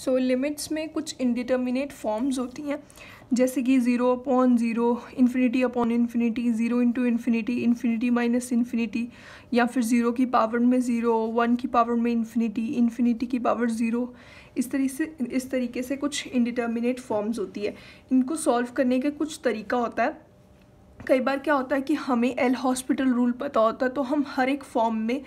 सो so, limits में कुछ indeterminate forms होती हैं जैसे कि zero upon zero infinity upon infinity zero into infinity infinity minus infinity या फिर ज़ीरो की पावर में ज़ीरो वन की पावर में इन्फिनिटी इन्फिनिटी की पावर ज़ीरो इस तरीके से इस तरीके से कुछ इनडिटर्मिनेट फॉर्म्स होती है इनको सॉल्व करने का कुछ तरीका होता है कई बार क्या होता है कि हमें एल हॉस्पिटल रूल पता होता है तो हम हर एक फॉर्म में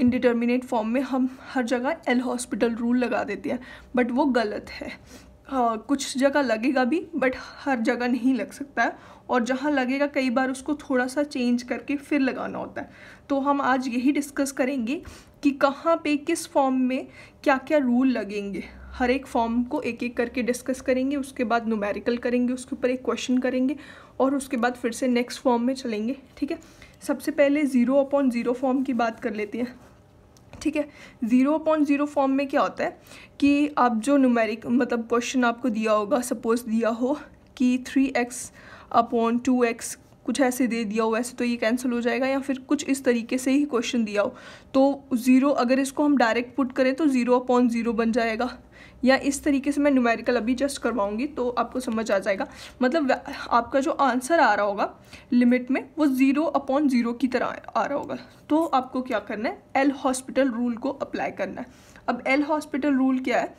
इनडिटर्मिनेट फॉर्म में हम हर जगह एल हॉस्पिटल रूल लगा देते हैं बट वो गलत है uh, कुछ जगह लगेगा भी बट हर जगह नहीं लग सकता है और जहाँ लगेगा कई बार उसको थोड़ा सा चेंज करके फिर लगाना होता है तो हम आज यही डिस्कस करेंगे कि कहाँ पे किस फॉर्म में क्या क्या रूल लगेंगे हर एक फॉर्म को एक एक करके डिस्कस करेंगे उसके बाद नुमेरिकल करेंगे उसके ऊपर एक क्वेश्चन करेंगे और उसके बाद फिर से नेक्स्ट फॉर्म में चलेंगे ठीक है सबसे पहले ज़ीरो अपॉन ज़ीरो फॉर्म की बात कर लेते हैं ठीक है ज़ीरो पॉइंट ज़ीरो फॉर्म में क्या होता है कि आप जो न्यूमेरिक मतलब क्वेश्चन आपको दिया होगा सपोज दिया हो कि three x upon two x कुछ ऐसे दे दिया हो ऐसे तो ये कैंसिल हो जाएगा या फिर कुछ इस तरीके से ही क्वेश्चन दिया हो तो ज़ीरो अगर इसको हम डायरेक्ट पुट करें तो ज़ीरो अपॉन ज़ीरो बन जाएगा या इस तरीके से मैं न्यूमेरिकल अभी जस्ट करवाऊँगी तो आपको समझ आ जाएगा मतलब आपका जो आंसर आ रहा होगा लिमिट में वो ज़ीरो अपॉन ज़ीरो की तरह आ रहा होगा तो आपको क्या करना है एल हॉस्पिटल रूल को अप्लाई करना है अब एल हॉस्पिटल रूल क्या है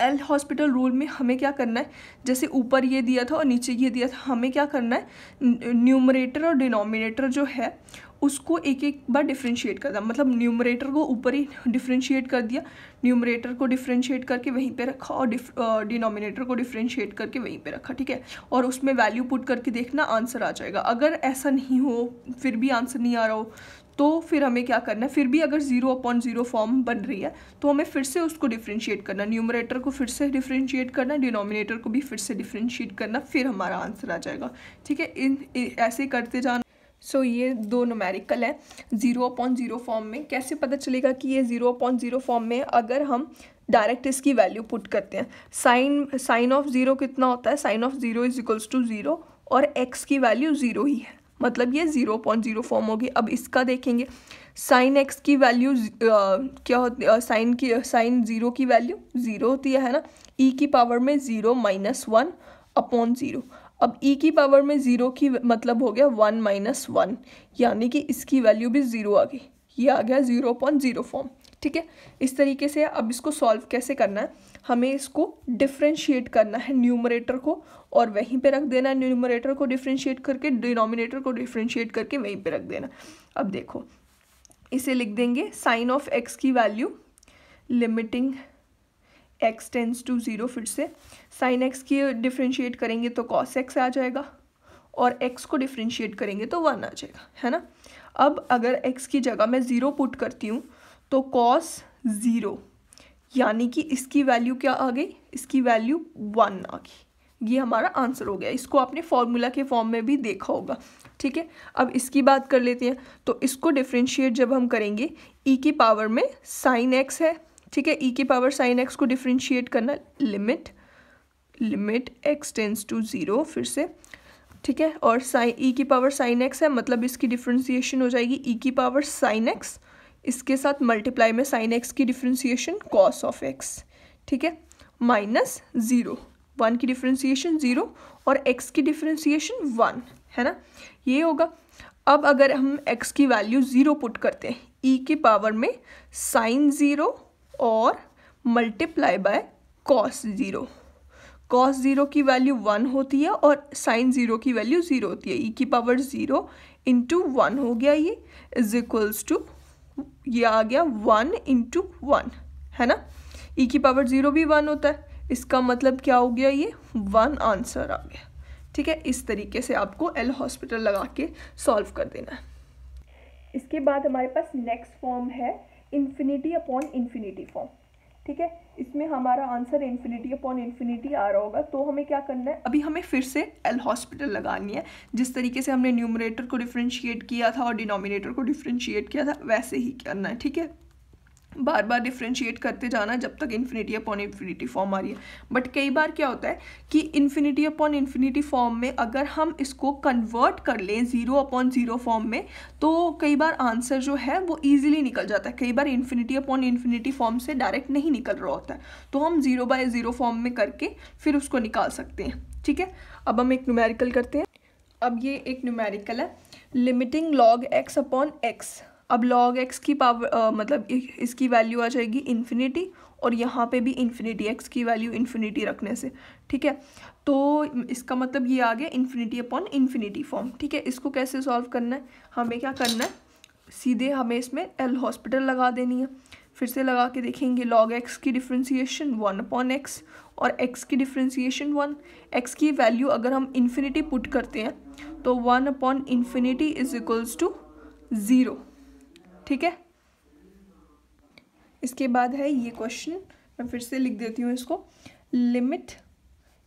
एल हॉस्पिटल रूल में हमें क्या करना है जैसे ऊपर ये दिया था और नीचे ये दिया था हमें क्या करना है न्यूमरेटर और डिनोमिनेटर जो है उसको एक एक बार डिफ्रेंशिएट करना मतलब न्यूमरेटर को ऊपर ही डिफ्रेंशिएट कर दिया न्यूमरेटर को डिफ्रेंशिएट करके वहीं पे रखा और डिनोमिनेटर को डिफ्रेंशिएट करके वहीं पे रखा ठीक है और उसमें वैल्यू पुट करके देखना आंसर आ जाएगा अगर ऐसा नहीं हो फिर भी आंसर नहीं आ रहा हो तो फिर हमें क्या करना है फिर भी अगर जीरो अपॉन जीरो फॉर्म बन रही है तो हमें फिर से उसको डिफ्रेंशिएट करना न्यूमरेटर को फिर से डिफ्रेंशिएट करना डिनोमिनेटर को भी फिर से डिफ्रेंशिएट करना फिर हमारा आंसर आ जाएगा ठीक है इन ऐसे करते जाना सो so, ये दो नोमेरिकल है ज़ीरो अपॉन ज़ीरो फॉर्म में कैसे पता चलेगा कि ये ज़ीरो अपॉन ज़ीरो फॉर्म में अगर हम डायरेक्ट इसकी वैल्यू पुट करते हैं साइन साइन ऑफ ज़ीरो कितना होता है sine of zero is equals to zero और एक्स की वैल्यू ज़ीरो ही है मतलब ये ज़ीरो पॉइंट ज़ीरो फॉर्म होगी अब इसका देखेंगे साइन एक्स की वैल्यू क्या होती साइन की साइन ज़ीरो की वैल्यू ज़ीरो होती है ना ई e की पावर में zero minus one upon zero अब ई e की पावर में ज़ीरो की मतलब हो गया वन माइनस वन यानी कि इसकी वैल्यू भी ज़ीरो आ गई ये आ गया ज़ीरो पॉइंट ज़ीरो फॉर्म ठीक है इस तरीके से अब इसको सॉल्व कैसे करना है हमें इसको डिफ्रेंशिएट करना है न्यूमरेटर को और वहीं पे रख देना न्यूमरेटर को डिफ्रेंशिएट करके डिनोमिनेटर को डिफ्रेंशिएट करके वहीं पे रख देना अब देखो इसे लिख देंगे साइन ऑफ एक्स की value limiting x tends to zero फिर से साइन एक्स की डिफ्रेंशिएट करेंगे तो कॉस एक्स आ जाएगा और एक्स को डिफ्रेंशिएट करेंगे तो वन आ जाएगा है ना अब अगर एक्स की जगह मैं ज़ीरो पुट करती हूँ तो कॉस ज़ीरो यानी कि इसकी वैल्यू क्या आ गई इसकी वैल्यू वन आ गई ये हमारा आंसर हो गया इसको आपने फॉर्मूला के फॉर्म में भी देखा होगा ठीक है अब इसकी बात कर लेते हैं तो इसको डिफ्रेंशिएट जब हम करेंगे ई e की पावर में साइन एक्स है ठीक है ई e की पावर साइन एक्स को डिफ्रेंशिएट करना limit limit x tends to zero फिर से ठीक है और साइन ई e की पावर साइन एक्स है मतलब इसकी डिफ्रेंशिएशन हो जाएगी ई e की पावर साइन एक्स इसके साथ मल्टीप्लाई में साइन एक्स की डिफ्रेंसीशन कॉस ऑफ एक्स ठीक है माइनस ज़ीरो वन की डिफ्रेंसीशन ज़ीरो और एक्स की डिफ्रेंसीशन वन है ना ये होगा अब अगर हम एक्स की वैल्यू ज़ीरो पुट करते हैं ई e की पावर में साइन ज़ीरो और multiply by cos zero cos zero की वैल्यू वन होती है और साइन ज़ीरो की वैल्यू ज़ीरो होती है ई e की पावर ज़ीरो इंटू वन हो गया ये इज इक्वल्स टू ये आ गया वन इंटू वन है ना ई e की पावर ज़ीरो भी वन होता है इसका मतलब क्या हो गया ये वन आंसर आ गया ठीक है इस तरीके से आपको एल हॉस्पिटल लगा के सॉल्व कर देना है इसके बाद हमारे पास नेक्स्ट फॉर्म है इन्फिनिटी अपॉन इन्फिनिटी फॉर्म ठीक है इसमें हमारा आंसर इन्फिनिटी अपॉन इन्फिनिटी आ रहा होगा तो हमें क्या करना है अभी हमें फिर से एल हॉस्पिटल लगानी है जिस तरीके से हमने न्यूमरेटर को डिफ्रेंशिएट किया था और डिनोमिनेटर को डिफ्रेंशिएट किया था वैसे ही करना है ठीक है बार बार डिफ्रेंशिएट करते जाना जब तक इन्फिनिटी अपॉन इन्फिनिटी फॉर्म आ रही है बट कई बार क्या होता है कि इन्फिनिटी अपॉन इन्फिनिटी फॉर्म में अगर हम इसको कन्वर्ट कर लें ज़ीरो अपॉन ज़ीरो फॉर्म में तो कई बार आंसर जो है वो ईजिली निकल जाता है कई बार इन्फिनिटी अपॉन इन्फिनिटी फॉर्म से डायरेक्ट नहीं निकल रहा होता है तो हम ज़ीरो बाय ज़ीरो फॉर्म में करके फिर उसको निकाल सकते हैं ठीक है अब हम एक न्यूमेरिकल करते हैं अब ये एक न्यूमेरिकल है limiting log x upon x अब लॉग एक्स की पावर मतलब इसकी वैल्यू आ जाएगी इन्फिनिटी और यहाँ पे भी इन्फिनिटी एक्स की वैल्यू इन्फिनिटी रखने से ठीक है तो इसका मतलब ये आ गया इन्फिनिटी अपॉन इन्फिनिटी फॉर्म ठीक है इसको कैसे सॉल्व करना है हमें क्या करना है सीधे हमें इसमें एल हॉस्पिटल लगा देनी है फिर से लगा के देखेंगे log x की डिफ्रेंसीशन वन अपॉन एक्स और x की डिफ्रेंसीशन वन x की वैल्यू अगर हम इन्फिनिटी पुट करते हैं तो one upon infinity is equals to zero ठीक है इसके बाद है ये क्वेश्चन मैं फिर से लिख देती हूँ इसको limit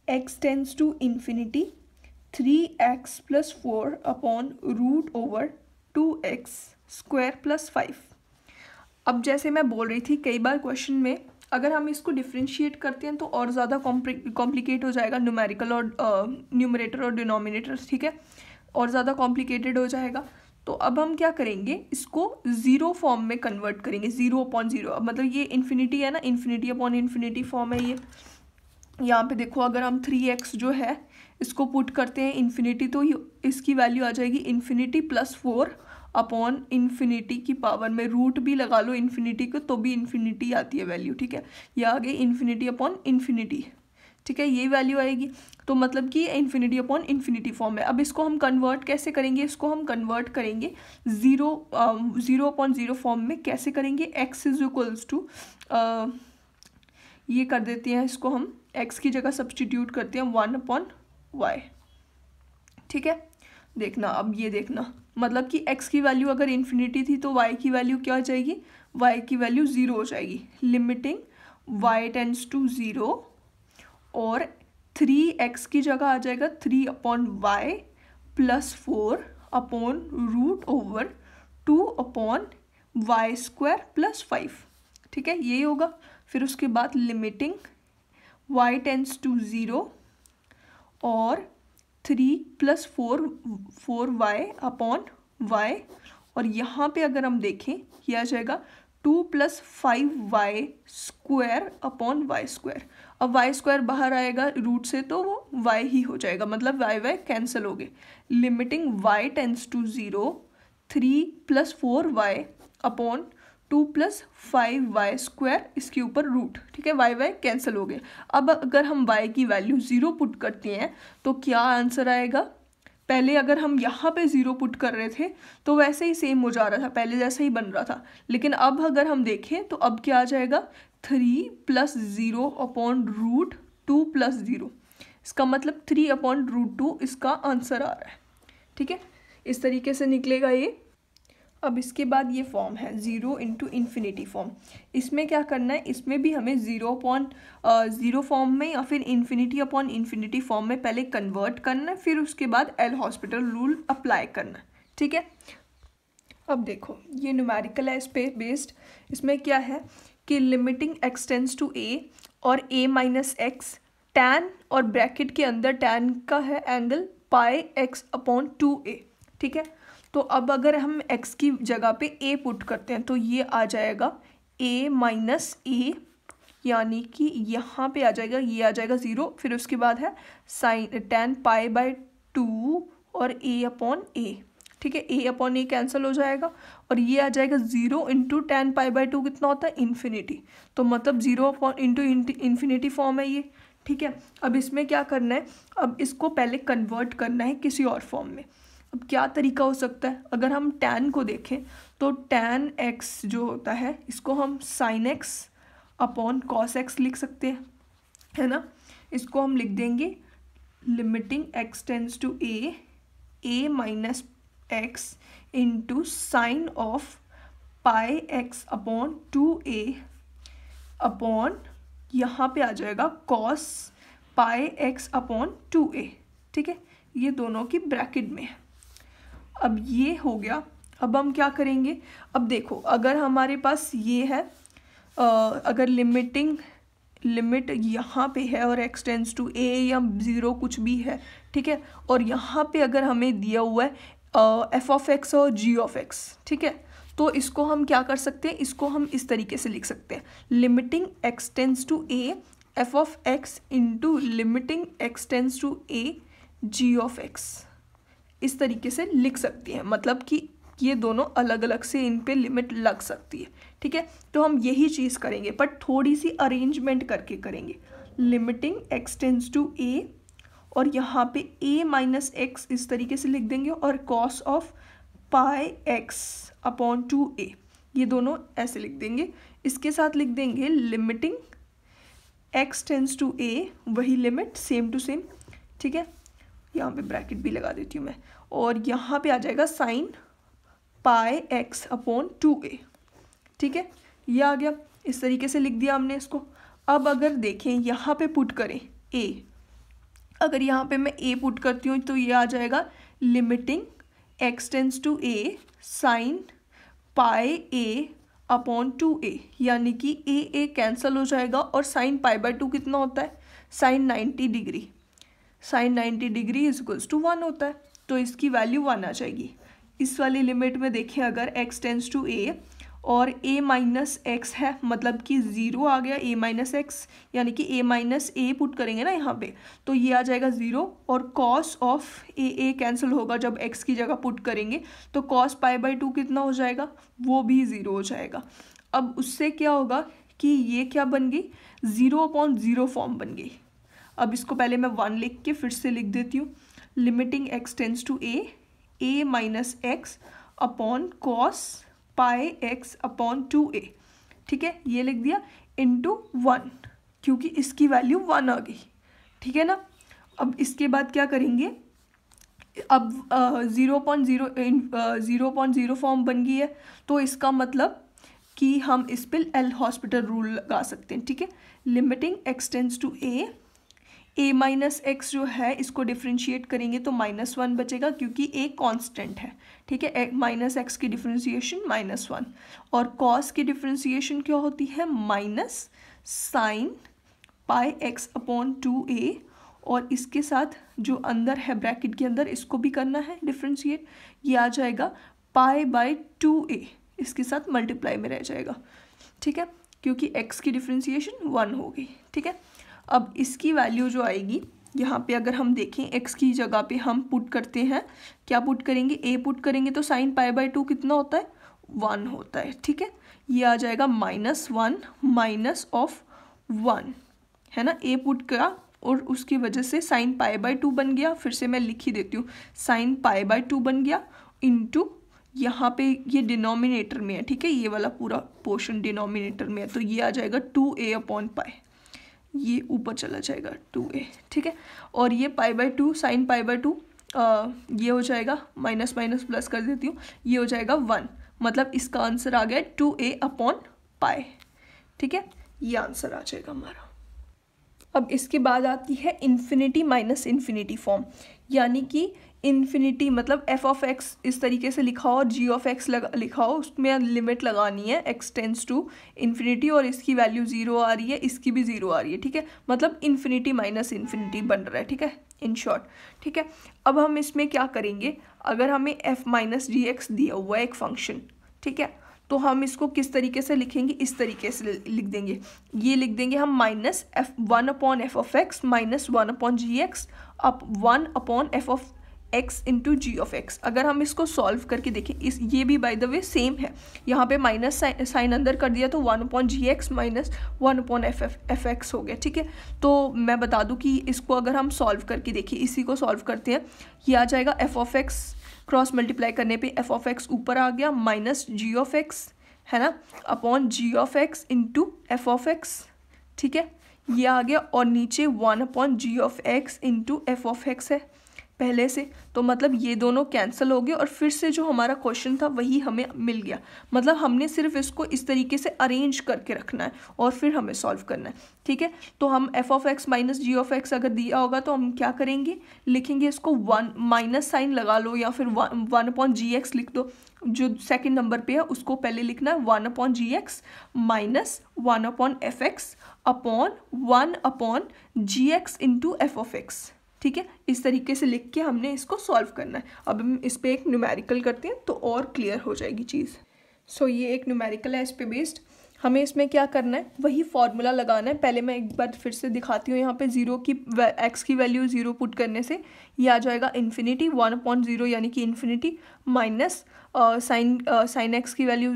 x tends to infinity three x plus four upon root over two x square plus five अब जैसे मैं बोल रही थी कई बार क्वेश्चन में अगर हम इसको डिफ्रेंशिएट करते हैं तो और ज़्यादा कॉम्प्लिकेट हो जाएगा न्यूमेरिकल और न्यूमरेटर uh, और डिनोमिनेटर ठीक है और ज़्यादा कॉम्प्लिकेटेड हो जाएगा तो अब हम क्या करेंगे इसको ज़ीरो फॉर्म में कन्वर्ट करेंगे ज़ीरो अपॉन ज़ीरो मतलब ये इन्फिनिटी है ना इन्फिनिटी अपॉन इन्फिनिटी फॉर्म है ये यहाँ पे देखो अगर हम थ्री एक्स जो है इसको पुट करते हैं इन्फिनिटी तो इसकी वैल्यू आ जाएगी infinity plus four upon infinity की पावर में रूट भी लगा लो इन्फिनिटी को तो भी इन्फिनिटी आती है वैल्यू ठीक है ये आगे इन्फिनिटी अपॉन इन्फिनिटी ठीक है ये वैल्यू आएगी तो मतलब कि इन्फिनिटी अपॉन इन्फिनिटी फॉर्म है अब इसको हम कन्वर्ट कैसे करेंगे इसको हम कन्वर्ट करेंगे zero zero upon zero form में कैसे करेंगे एक्स इज इक्वल्स टू ये कर देते हैं इसको हम एक्स की जगह सब्सटीट्यूट करते हैं वन अपॉन वाई ठीक है देखना अब ये देखना मतलब कि एक्स की वैल्यू अगर इन्फिनिटी थी तो वाई की वैल्यू क्या हो जाएगी वाई की वैल्यू ज़ीरो हो जाएगी limiting y tends to zero और थ्री एक्स की जगह आ जाएगा three upon y plus four upon root over two upon y square plus five ठीक है यही होगा फिर उसके बाद limiting y tends to zero और three plus four four y upon y और यहाँ पे अगर हम देखें यह आ जाएगा two plus five y square upon y square अब वाई स्क्वायर बाहर आएगा रूट से तो वो वाई ही हो जाएगा मतलब वाई वाई कैंसिल हो गए limiting y tends to zero three plus four y upon two plus five y square इसके ऊपर रूट ठीक है वाई वाई कैंसिल हो गए अब अगर हम वाई की वैल्यू ज़ीरो पुट करते हैं तो क्या आंसर आएगा पहले अगर हम यहाँ पे ज़ीरो पुट कर रहे थे तो वैसे ही सेम हो जा रहा था पहले जैसा ही बन रहा था लेकिन अब अगर हम देखें तो अब क्या आ जाएगा three plus zero upon root two plus zero इसका मतलब थ्री अपॉन रूट टू इसका आंसर आ रहा है ठीक है इस तरीके से निकलेगा ये अब इसके बाद ये फॉर्म है ज़ीरो इंटू इन्फिनिटी फॉर्म इसमें क्या करना है इसमें भी हमें ज़ीरो अपॉन ज़ीरो फॉर्म में या फिर इन्फिनिटी अपॉन इन्फिनिटी फॉर्म में पहले कन्वर्ट करना है फिर उसके बाद एल हॉस्पिटल रूल अप्लाई करना है ठीक है अब देखो ये न्यूमेरिकल है इस पे बेस्ड इसमें क्या है कि लिमिटिंग एक्सटेंस टू ए और ए माइनस एक्स टैन और ब्रैकेट के अंदर टैन का है एंगल पाए एक्स अपॉन टू ए ठीक है तो अब अगर हम एक्स की जगह पे ए पुट करते हैं तो ये आ जाएगा ए माइनस ए यानी कि यहाँ पे आ जाएगा ये आ जाएगा ज़ीरो फिर उसके बाद है sine tan pi by two और ए अपॉन ए ठीक है ए अपॉन ए कैंसिल हो जाएगा और ये आ जाएगा zero into tan pi by two कितना होता है इन्फिनिटी तो मतलब zero upon into infinity form है ये ठीक है अब इसमें क्या करना है अब इसको पहले कन्वर्ट करना है किसी और फॉर्म में अब क्या तरीका हो सकता है अगर हम टेन को देखें तो टेन एक्स जो होता है इसको हम sine x upon cos x लिख सकते हैं है ना इसको हम लिख देंगे limiting x tends to A A minus x into sine of pi x upon two A upon यहाँ पे आ जाएगा cos pi x upon two A ठीक है ये दोनों की ब्रैकेट में है अब ये हो गया अब हम क्या करेंगे अब देखो अगर हमारे पास ये है अगर लिमिटिंग लिमिट यहाँ पे है और एक्स टेंस टू ए या ज़ीरो कुछ भी है ठीक है और यहाँ पे अगर हमें दिया हुआ है एफ ऑफ एक्स और जी ऑफ एक्स ठीक है तो इसको हम क्या कर सकते हैं इसको हम इस तरीके से लिख सकते हैं limiting x tends to A F of x into limiting x tends to A G of x इस तरीके से लिख सकती हैं मतलब कि ये दोनों अलग अलग से इन पे लिमिट लग सकती है ठीक है तो हम यही चीज़ करेंगे बट थोड़ी सी अरेंजमेंट करके करेंगे लिमिटिंग एक्सटेंस टू ए और यहाँ पे a माइनस एक्स इस तरीके से लिख देंगे और cos of pi x upon two A ये दोनों ऐसे लिख देंगे इसके साथ लिख देंगे limiting x tends to A वही लिमिट सेम टू सेम ठीक है यहाँ पे ब्रैकेट भी लगा देती हूँ मैं और यहाँ पे आ जाएगा sine pi x upon two A ठीक है ये आ गया इस तरीके से लिख दिया हमने इसको अब अगर देखें यहाँ पे पुट करें ए अगर यहाँ पे मैं ए पुट करती हूँ तो ये आ जाएगा limiting x tends tends to A sine pi A upon two ए यानी कि ए ए कैंसिल हो जाएगा और साइन पाई बाय टू कितना होता है sine ninety degree sine ninety degree is equals to one होता है तो इसकी वैल्यू वन आ जाएगी इस वाली लिमिट में देखें अगर एक्सटेंस टेंस टू ए और a माइनस एक्स है मतलब कि ज़ीरो आ गया a माइनस एक्स यानी कि a माइनस ए पुट करेंगे ना यहाँ पे तो ये आ जाएगा ज़ीरो और cos of a a cancel होगा जब x की जगह पुट करेंगे तो कॉस पाई बाई टू कितना हो जाएगा वो भी ज़ीरो हो जाएगा अब उससे क्या होगा कि ये क्या बन गई ज़ीरो अपॉन ज़ीरो फॉर्म बन गई अब इसको पहले मैं वन लिख के फिर से लिख देती हूँ limiting x tends to A A minus x upon cos pi x upon two A ठीक है ये लिख दिया इंटू वन क्योंकि इसकी वैल्यू वन आ गई ठीक है ना अब इसके बाद क्या करेंगे अब zero point zero zero point zero form बन गई है तो इसका मतलब कि हम इस पर एल हॉस्पिटल रूल लगा सकते हैं ठीक है limiting x tends to A A minus x जो है इसको डिफ्रेंशिएट करेंगे तो माइनस वन बचेगा क्योंकि ए कांस्टेंट है ठीक है माइनस एक्स की डिफ्रेंशिएशन माइनस वन और कॉस की डिफ्रेंशिएशन क्या होती है minus sine pi x upon two A और इसके साथ जो अंदर है ब्रैकेट के अंदर इसको भी करना है डिफ्रेंशिएट ये आ जाएगा पाई बाई टू ए इसके साथ मल्टीप्लाई में रह जाएगा ठीक है क्योंकि एक्स की डिफ्रेंशिएशन वन हो गई ठीक है अब इसकी वैल्यू जो आएगी यहाँ पे अगर हम देखें एक्स की जगह पे हम पुट करते हैं क्या पुट करेंगे ए पुट करेंगे तो साइन पाई बाई टू कितना होता है वन होता है ठीक है ये आ जाएगा minus one minus of one है ना ए पुट का और उसकी वजह से साइन पाई बाई टू बन गया फिर से मैं लिख ही देती हूँ साइन पाई बाई टू बन गया इंटू यहाँ पे ये डिनोमिनेटर में है ठीक है ये वाला पूरा पोर्शन डिनोमिनेटर में है तो ये आ जाएगा टू ए अपॉन पाई ये ऊपर चला जाएगा टू ए ठीक है और ये pi by two sine pi by two ये हो जाएगा माइनस माइनस प्लस कर देती हूँ ये हो जाएगा वन मतलब इसका आंसर आ गया टू ए अपॉन पाए ठीक है ये आंसर आ जाएगा हमारा अब इसके बाद आती है इन्फिनिटी माइनस इन्फिनिटी फॉर्म यानी कि इन्फिनिटी मतलब एफ ऑफ एक्स इस तरीके से लिखा हो जी ऑफ एक्स लगा लिखा हो उसमें लिमिट लगानी है एक्स टेंस टू इन्फिनिटी और इसकी वैल्यू ज़ीरो आ रही है इसकी भी ज़ीरो आ रही है ठीक है मतलब इन्फिनिटी माइनस इन्फिनिटी बन रहा है ठीक है इन शॉर्ट ठीक है अब हम इसमें क्या करेंगे अगर हमें एफ माइनस जी एक्स दिया हुआ है एक फंक्शन ठीक है तो हम इसको किस तरीके से लिखेंगे इस तरीके से लिख देंगे ये लिख देंगे हम minus F one upon F of x minus one upon G x up one upon F of x into G of x अगर हम इसको सॉल्व करके देखें इस ये भी बाय द वे सेम है यहाँ पे माइनस साइन अंदर कर दिया तो one point G x minus one point F F F x हो गया ठीक है तो मैं बता दूँ कि इसको अगर हम सॉल्व करके देखें इसी को सॉल्व करते हैं ये आ जाएगा F of x cross multiply करने पे एफ ऑफ एक्स ऊपर आ गया माइनस जी ऑफ एक्स है ना upon ji of x into F of x ठीक है ये आ गया और नीचे one upon ji of x into F of x है पहले से तो मतलब ये दोनों कैंसिल हो गए और फिर से जो हमारा क्वेश्चन था वही हमें मिल गया मतलब हमने सिर्फ इसको इस तरीके से अरेंज करके रखना है और फिर हमें सॉल्व करना है ठीक है तो हम F of x minus G of x अगर दिया होगा तो हम क्या करेंगे लिखेंगे इसको वन माइनस साइन लगा लो या फिर वन अपॉन जी एक्स लिख दो जो सेकेंड नंबर पर है उसको पहले लिखना है one upon G x minus one upon F x upon one upon G x into F of x ठीक है इस तरीके से लिख के हमने इसको सॉल्व करना है अब हम इस पर एक न्यूमेरिकल करते हैं तो और क्लियर हो जाएगी चीज़ सो so, ये एक न्यूमेरिकल है इस पर बेस्ड हमें इसमें क्या करना है वही फार्मूला लगाना है पहले मैं एक बार फिर से दिखाती हूँ यहाँ पे ज़ीरो की एक्स की वैल्यू ज़ीरो पुट करने से ये आ जाएगा इन्फिनिटी वन अपॉइंट ज़ीरो यानी कि infinity minus sine sine x की वैल्यू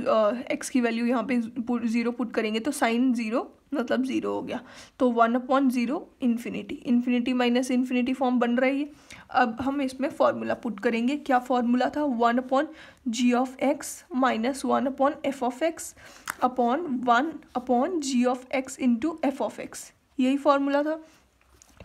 एक्स uh, की वैल्यू यहाँ पे ज़ीरो पुट करेंगे तो साइन ज़ीरो मतलब ज़ीरो हो गया तो one upon zero infinity infinity minus infinity form बन रही है अब हम इसमें फॉर्मूला पुट करेंगे क्या फॉर्मूला था one upon ji of x minus one upon F of x upon one upon ji of x into F of x यही फॉर्मूला था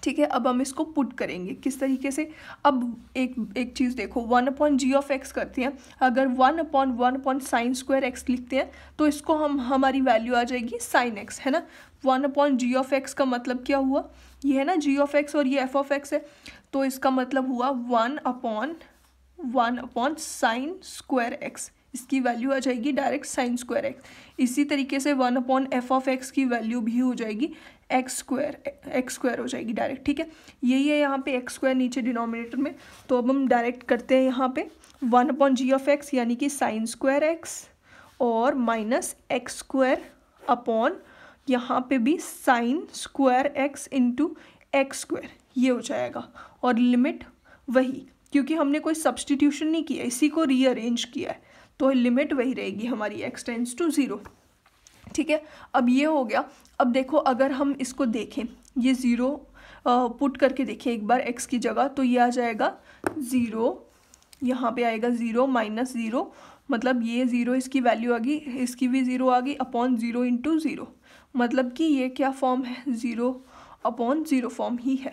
ठीक है अब हम इसको पुट करेंगे किस तरीके से अब एक एक चीज़ देखो one upon ji of x करते हैं अगर one upon one upon sine square x लिखते हैं तो इसको हम हमारी वैल्यू आ जाएगी साइन एक्स है ना one upon ji of x का मतलब क्या हुआ ये है ना जी ऑफ एक्स और ये एफ ऑफ एक्स है तो इसका मतलब हुआ one upon one upon sine square x इसकी वैल्यू आ जाएगी डायरेक्ट साइन स्क्वायर एक्स इसी तरीके से one upon F of x की वैल्यू भी हो जाएगी एक्स स्क्वायर एक्स स्क्वायर हो जाएगी डायरेक्ट ठीक है यही है यहाँ पे एक्स स्क्वायर नीचे डिनोमिनेटर में तो अब हम डायरेक्ट करते हैं यहाँ पे one upon ji of x यानी कि साइन स्क्वायर एक्स और माइनस एक्स स्क्वायर अपॉन यहाँ पे भी sine square x into x square ये हो जाएगा और लिमिट वही क्योंकि हमने कोई सब्सटीट्यूशन नहीं किया इसी को रीअरेंज किया है तो लिमिट वही रहेगी हमारी एक्स टेंस टू ज़ीरो ठीक है अब ये हो गया अब देखो अगर हम इसको देखें ये ज़ीरो पुट करके देखें एक बार एक्स की जगह तो ये आ जाएगा ज़ीरो यहाँ पे आएगा ज़ीरो माइनस ज़ीरो मतलब ये ज़ीरो इसकी वैल्यू आ गई इसकी भी ज़ीरो आ गई अपॉन ज़ीरो इंटू ज़ीरो मतलब कि ये क्या फॉर्म है ज़ीरो अपॉन ज़ीरो फॉर्म ही है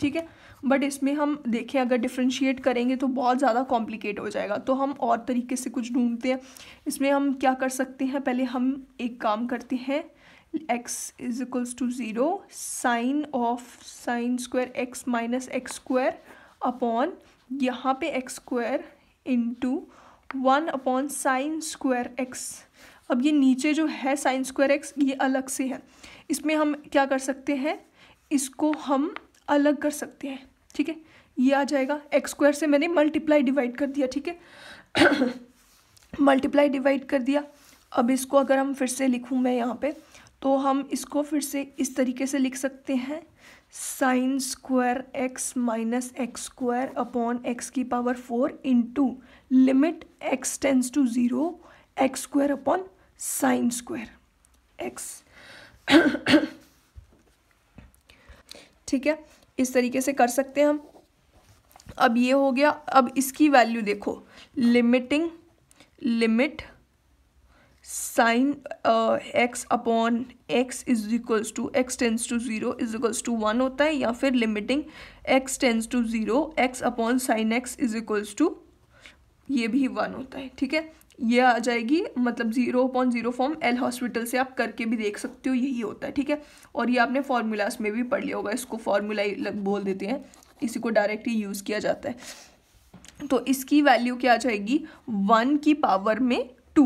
ठीक है बट इसमें हम देखें अगर डिफ्रेंशिएट करेंगे तो बहुत ज़्यादा कॉम्प्लिकेट हो जाएगा तो हम और तरीके से कुछ ढूंढते हैं इसमें हम क्या कर सकते हैं पहले हम एक काम करते हैं x is equals to zero sine of sine square x minus x square upon यहाँ पे x square into one upon sine square x अब ये नीचे जो है साइन स्क्वायर एक्स ये अलग से है इसमें हम क्या कर सकते हैं इसको हम अलग कर सकते हैं ठीक है ये आ जाएगा एक्स स्क्वायर से मैंने मल्टीप्लाई डिवाइड कर दिया ठीक है मल्टीप्लाई डिवाइड कर दिया अब इसको अगर हम फिर से लिखूँ मैं यहाँ पे तो हम इसको फिर से इस तरीके से लिख सकते हैं sine square x minus x square upon x की power four into limit x tends to zero x square upon sine square x ठीक है इस तरीके से कर सकते हैं हम अब ये हो गया अब इसकी वैल्यू देखो limiting limit sine x upon x is equals to x tends to zero is equals to one होता है या फिर limiting x tends to zero x upon sine x is equals to ये भी वन होता है ठीक है ये आ जाएगी मतलब zero point zero form L'Hospital से आप करके भी देख सकते हो यही होता है ठीक है और ये आपने फार्मूलाज में भी पढ़ लिया होगा इसको फार्मूला बोल देते हैं इसी को डायरेक्टली यूज़ किया जाता है तो इसकी वैल्यू क्या आ जाएगी वन की पावर में टू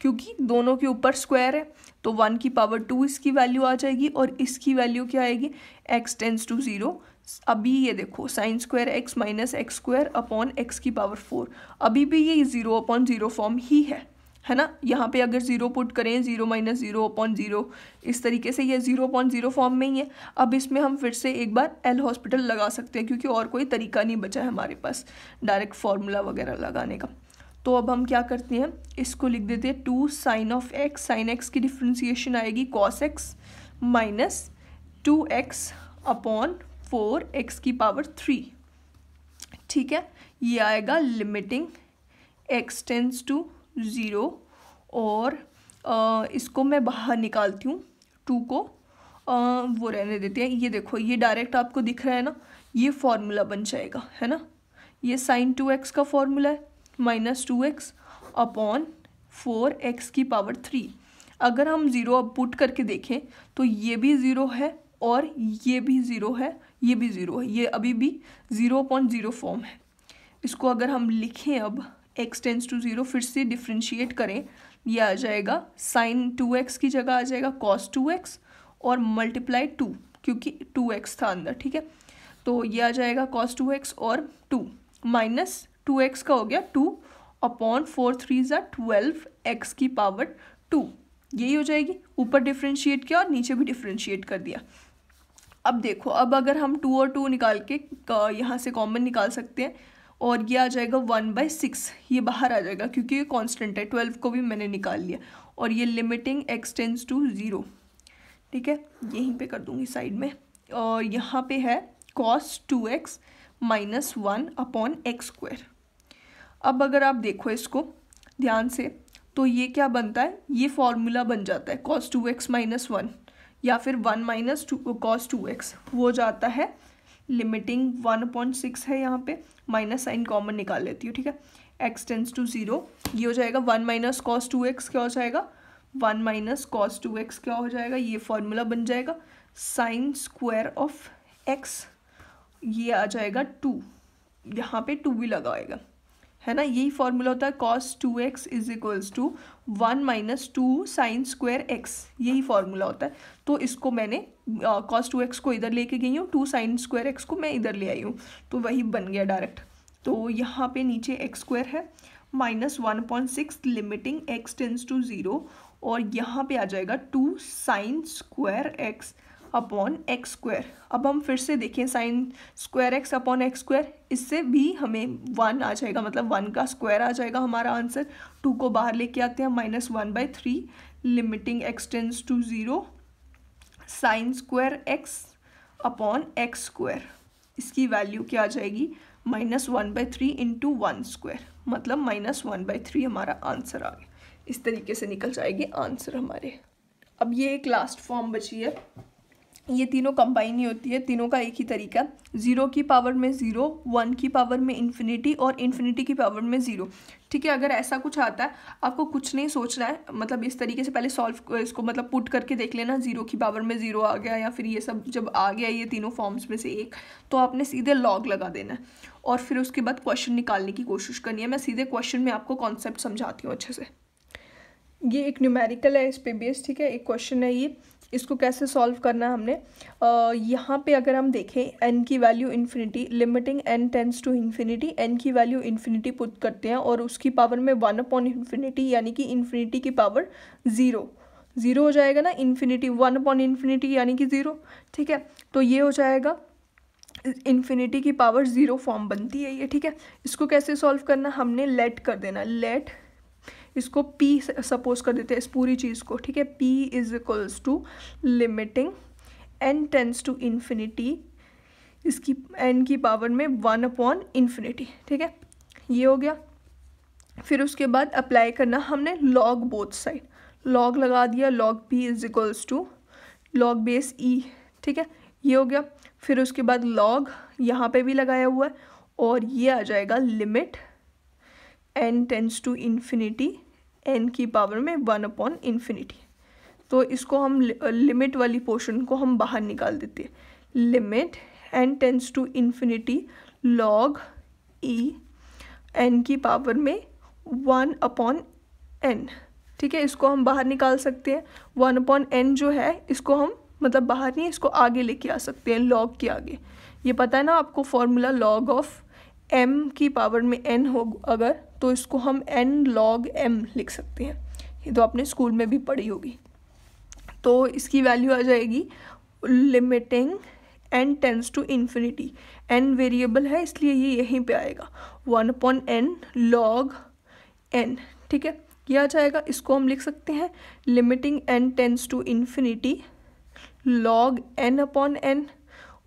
क्योंकि दोनों के ऊपर स्क्वायर है तो वन की पावर टू इसकी वैल्यू आ जाएगी और इसकी वैल्यू क्या आएगी एक्स टेंस टू ज़ीरो अभी ये देखो sine square x minus x square upon x की पावर फोर अभी भी ये ज़ीरो अपॉन ज़ीरो फॉर्म ही है है ना यहाँ पे अगर ज़ीरो पुट करें zero minus zero upon zero इस तरीके से ये ज़ीरो अपॉन ज़ीरो फॉर्म में ही है अब इसमें हम फिर से एक बार एल हॉस्पिटल लगा सकते हैं क्योंकि और कोई तरीका नहीं बचा है हमारे पास डायरेक्ट फार्मूला वगैरह लगाने का तो अब हम क्या करते हैं इसको लिख देते हैं two sine of x sine x की डिफ्रेंसीशन आएगी cos x minus two x upon four x की पावर थ्री ठीक है ये आएगा limiting x tends to zero और आ, इसको मैं बाहर निकालती हूँ टू को आ, वो रहने देते हैं ये देखो ये डायरेक्ट आपको दिख रहा है ना ये फार्मूला बन जाएगा है ना ये साइन टू एक्स का फार्मूला है minus two x upon four x की पावर थ्री अगर हम ज़ीरो अब पुट करके देखें तो ये भी ज़ीरो है और ये भी ज़ीरो है ये भी ज़ीरो है ये अभी भी ज़ीरो पॉइंट ज़ीरो फॉर्म है इसको अगर हम लिखें अब एक्स टेंस टू ज़ीरो फिर से डिफ्रेंशिएट करें ये आ जाएगा साइन टू एक्स की जगह आ जाएगा कॉस टू एक्स और मल्टीप्लाई टू क्योंकि टू एक्स था अंदर ठीक है तो ये आ जाएगा कॉस टू एक्स और टू माइनस टू एक्स का हो गया टू अपॉन फोर थ्री ज़ा ट्वेल्व एक्स की पावर टू यही हो जाएगी ऊपर डिफ्रेंशिएट किया और नीचे भी डिफ्रेंशिएट कर दिया अब देखो अब अगर हम टू और टू निकाल के यहाँ से कॉमन निकाल सकते हैं और ये आ जाएगा वन बाई सिक्स ये बाहर आ जाएगा क्योंकि ये कांस्टेंट है ट्वेल्व को भी मैंने निकाल लिया और ये लिमिटिंग एक्सटेंस टू ज़ीरो ठीक है यहीं पे कर दूँगी साइड में और यहाँ पे है cos two x minus one upon x square अब अगर आप देखो इसको ध्यान से तो ये क्या बनता है ये फॉर्मूला बन जाता है cos two x minus one या फिर one minus two cos two x वो जाता है लिमिटिंग वन पॉइंट सिक्स है यहाँ पे माइनस साइन कॉमन निकाल लेती हूँ ठीक है एक्स टेंस टू ज़ीरो ये हो जाएगा one minus cos two x क्या हो जाएगा one minus cos two x क्या हो जाएगा ये फॉर्मूला बन जाएगा साइन स्क्वायर ऑफ एक्स ये आ जाएगा टू यहाँ पे टू भी लगाएगा है ना यही फॉर्मूला होता है cos two x is equals to one minus two sine square x यही फॉर्मूला होता है तो इसको मैंने कॉस टू एक्स को इधर लेके गई हूँ टू साइन स्क्वायर एक्स को मैं इधर ले आई हूँ तो वही बन गया डायरेक्ट तो यहाँ पे नीचे एक्स स्क्वायर है minus one point six limiting x tends to zero और यहाँ पे आ जाएगा two sine square x upon x square अब हम फिर से देखें sine square x upon x square इससे भी हमें वन आ जाएगा मतलब वन का स्क्वायर आ जाएगा हमारा आंसर टू को बाहर लेके आते हैं minus one by three limiting x tends to zero sine square x upon x square इसकी वैल्यू क्या आ जाएगी minus one by three into one square मतलब माइनस वन बाई थ्री हमारा आंसर आ गया इस तरीके से निकल जाएगी आंसर हमारे अब ये एक लास्ट फॉर्म बची है ये तीनों कंबाइन ही होती है तीनों का एक ही तरीका ज़ीरो की पावर में ज़ीरो वन की पावर में इन्फिनिटी और इन्फिनिटी की पावर में ज़ीरो ठीक है अगर ऐसा कुछ आता है आपको कुछ नहीं सोचना है मतलब इस तरीके से पहले सॉल्व इसको मतलब पुट करके देख लेना ज़ीरो की पावर में ज़ीरो आ गया या फिर ये सब जब आ गया ये तीनों फॉर्म्स में से एक तो आपने सीधे लॉग लगा देना है और फिर उसके बाद क्वेश्चन निकालने की कोशिश करनी है मैं सीधे क्वेश्चन में आपको कॉन्सेप्ट समझाती हूँ अच्छे से ये एक न्यूमेरिकल है इस पे बेस ठीक है एक क्वेश्चन है ये इसको कैसे सॉल्व करना है हमने यहाँ पे अगर हम देखें एन की value infinity limiting n tends to infinity n की वैल्यू इन्फिनिटी पुट करते हैं और उसकी पावर में वन अपॉन इन्फिनिटी यानी कि इन्फिनिटी की पावर ज़ीरो ज़ीरो हो जाएगा ना इन्फिनिटी वन अपॉन इन्फिनिटी यानी कि ज़ीरो ठीक है तो ये हो जाएगा इन्फिनिटी की पावर ज़ीरो फॉर्म बनती है ये ठीक है इसको कैसे सॉल्व करना हमने लेट कर देना लेट इसको पी सपोज कर देते हैं इस पूरी चीज़ को ठीक है p is equals to limiting n tends to infinity इसकी एन की पावर में वन अपॉन इन्फिनिटी ठीक है ये हो गया फिर उसके बाद अप्लाई करना हमने लॉग बोथ साइड लॉग लगा दिया log p is equals to log base e ठीक है ये हो गया फिर उसके बाद लॉग यहाँ पे भी लगाया हुआ है और ये आ जाएगा limit n tends to infinity n की पावर में वन अपॉन इन्फिनिटी तो इसको हम लिमिट uh, वाली पोर्शन को हम बाहर निकाल देते हैं limit n tends to infinity log e n की पावर में वन अपॉन एन ठीक है इसको हम बाहर निकाल सकते हैं वन अपॉन एन जो है इसको हम मतलब बाहर नहीं इसको आगे लेके आ सकते हैं लॉग के आगे ये पता है ना आपको फॉर्मूला लॉग ऑफ एम की पावर में एन हो अगर तो इसको हम एन लॉग एम लिख सकते हैं ये तो आपने स्कूल में भी पढ़ी होगी तो इसकी वैल्यू आ जाएगी limiting n tends to infinity n variable है इसलिए ये यहीं पे आएगा one upon n log n ठीक है ये आ जाएगा इसको हम लिख सकते हैं limiting n tends to infinity log n upon n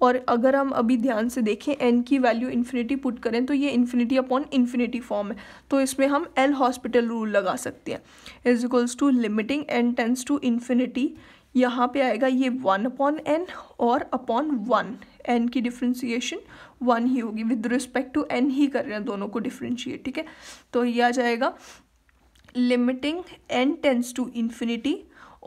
और अगर हम अभी ध्यान से देखें एन की वैल्यू इन्फिनिटी पुट करें तो ये इन्फिनिटी अपॉन इन्फिनिटी फॉर्म है तो इसमें हम एल हॉस्पिटल रूल लगा सकते हैं is equals to limiting n tends to infinity यहाँ पे आएगा ये वन अपॉन एन और अपॉन वन एन की डिफ्रेंशिएशन वन ही होगी विद रिस्पेक्ट टू एन ही कर रहे हैं दोनों को डिफ्रेंशिएट ठीक है तो ये आ जाएगा limiting n tends to infinity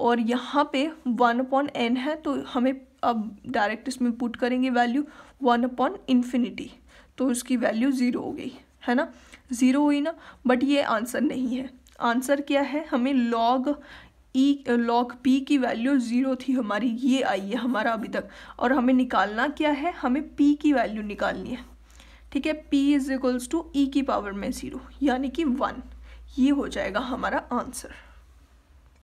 और यहाँ पे वन अपॉन एन है तो हमें अब डायरेक्ट इसमें पुट करेंगे वैल्यू वन अपॉन इन्फिनिटी तो उसकी वैल्यू ज़ीरो हो गई है ना ज़ीरो हुई ना बट ये आंसर नहीं है आंसर क्या है हमें लॉग ई लॉग पी की वैल्यू ज़ीरो थी हमारी ये आई है हमारा अभी तक और हमें निकालना क्या है हमें पी की वैल्यू निकालनी है ठीक है p is equals to e की पावर में ज़ीरो यानी कि वन ये हो जाएगा हमारा आंसर